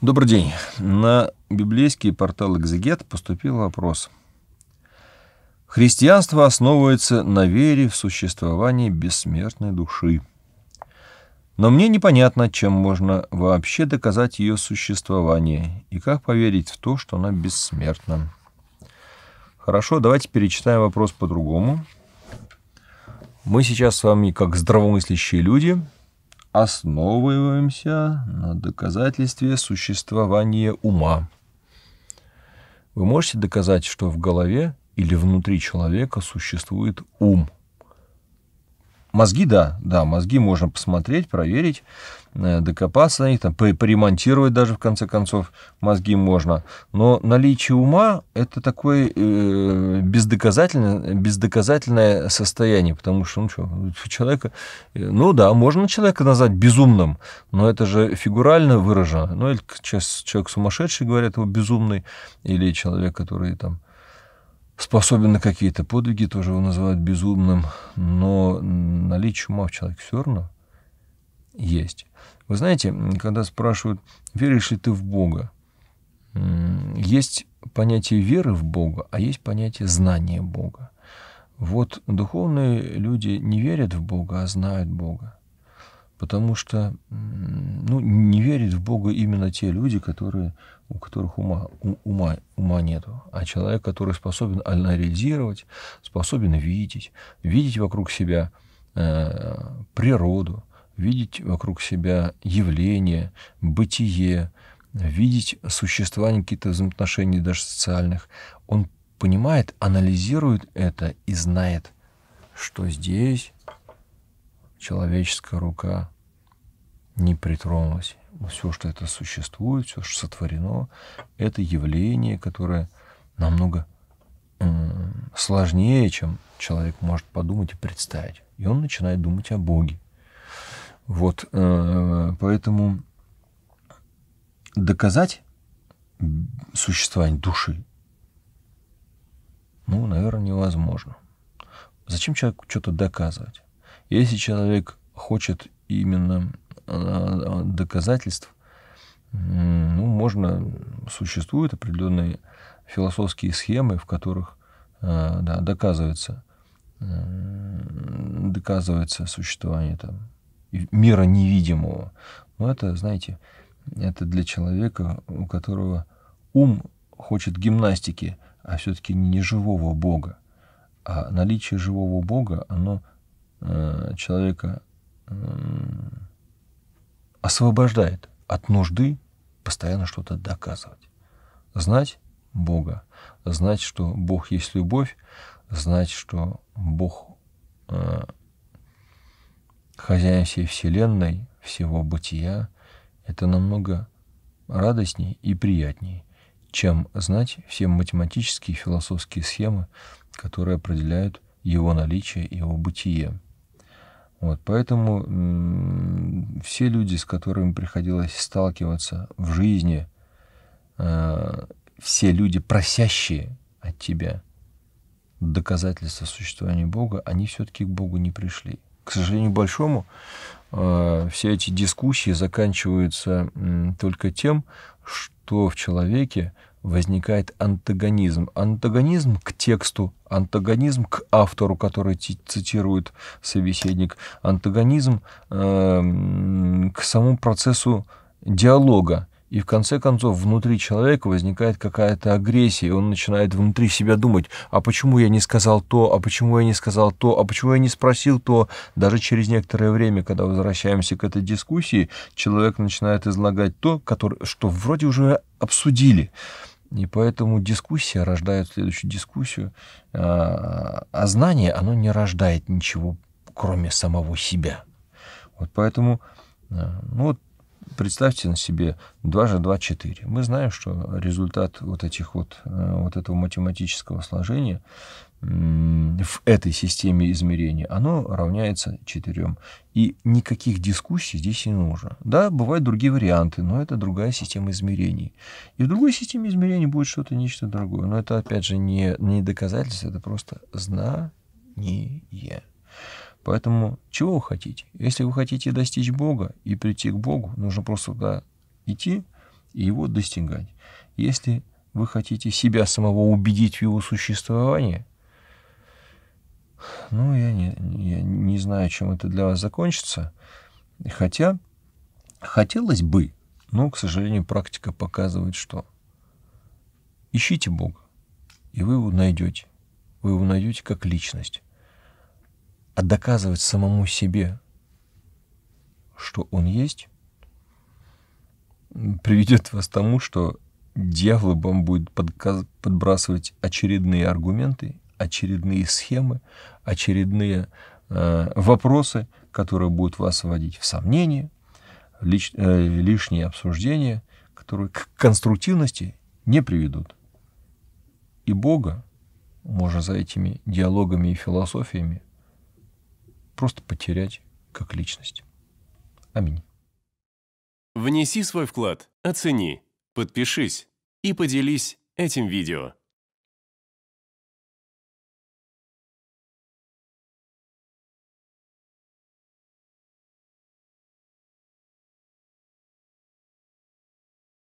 Добрый день. На библейский портал «Экзегет» поступил вопрос. Христианство основывается на вере в существование бессмертной души. Но мне непонятно, чем можно вообще доказать ее существование и как поверить в то, что она бессмертна. Хорошо, давайте перечитаем вопрос по-другому. Мы сейчас с вами, как здравомыслящие люди – основываемся на доказательстве существования ума. Вы можете доказать, что в голове или внутри человека существует ум – Мозги, да, да, мозги можно посмотреть, проверить, э, докопаться до них, там, поремонтировать даже, в конце концов, мозги можно. Но наличие ума – это такое э, бездоказательное, бездоказательное состояние, потому что, ну что, человека, э, ну да, можно человека назвать безумным, но это же фигурально выражено. Ну, или человек сумасшедший, говорят, его безумный, или человек, который там способен на какие-то подвиги, тоже его называют безумным, но наличие ума в человеке все равно есть. Вы знаете, когда спрашивают, веришь ли ты в Бога, есть понятие веры в Бога, а есть понятие знания Бога. Вот духовные люди не верят в Бога, а знают Бога. Потому что ну, не верят в Бога именно те люди, которые, у которых ума, у, ума, ума нету. А человек, который способен анализировать, способен видеть, видеть вокруг себя э, природу, видеть вокруг себя явления, бытие, видеть существование какие то взаимоотношения даже социальных. Он понимает, анализирует это и знает, что здесь человеческая рука не притронулась. Все, что это существует, все, что сотворено, это явление, которое намного сложнее, чем человек может подумать и представить. И он начинает думать о Боге. Вот, э, поэтому доказать существование души, ну, наверное, невозможно. Зачем человеку что-то доказывать? Если человек хочет именно Э, доказательств, ну, можно, существуют определенные философские схемы, в которых э, да, доказывается, э, доказывается существование там, мира невидимого. Но это, знаете, это для человека, у которого ум хочет гимнастики, а все-таки не живого Бога. А наличие живого Бога, оно человека освобождает от нужды постоянно что-то доказывать. Знать Бога, знать, что Бог есть любовь, знать, что Бог э, хозяин всей Вселенной, всего бытия, это намного радостнее и приятнее, чем знать все математические и философские схемы, которые определяют его наличие и его бытие. Вот, поэтому все люди, с которыми приходилось сталкиваться в жизни, э- все люди, просящие от тебя доказательства существования Бога, они все-таки к Богу не пришли. К сожалению, большому, э- все эти дискуссии заканчиваются м- только тем, что в человеке возникает антагонизм. Антагонизм к тексту, антагонизм к автору, который цитирует собеседник, антагонизм э, к самому процессу диалога. И в конце концов внутри человека возникает какая-то агрессия, и он начинает внутри себя думать, а почему я не сказал то, а почему я не сказал то, а почему я не спросил то. Даже через некоторое время, когда возвращаемся к этой дискуссии, человек начинает излагать то, который, что вроде уже обсудили. И поэтому дискуссия рождает следующую дискуссию, а, а знание, оно не рождает ничего, кроме самого себя. Вот поэтому а, ну, вот Представьте на себе 2 же 2, 4. Мы знаем, что результат вот, этих вот, э, вот этого математического сложения в этой системе измерения, оно равняется 4. И никаких дискуссий здесь не нужно. Да, бывают другие варианты, но это другая система измерений. И в другой системе измерений будет что-то, нечто другое. Но это, опять же, не, не доказательство, это просто знание. Поэтому чего вы хотите? Если вы хотите достичь Бога и прийти к Богу, нужно просто туда идти и его достигать. Если вы хотите себя самого убедить в его существовании, ну, я не, я не знаю, чем это для вас закончится. Хотя, хотелось бы, но, к сожалению, практика показывает, что ищите Бога, и вы его найдете. Вы его найдете как личность а доказывать самому себе, что он есть, приведет вас к тому, что дьявол вам будет подбрасывать очередные аргументы, очередные схемы, очередные э, вопросы, которые будут вас вводить в сомнение, лич, э, лишние обсуждения, которые к конструктивности не приведут. И Бога можно за этими диалогами и философиями просто потерять как личность. Аминь. Внеси свой вклад, оцени, подпишись и поделись этим видео.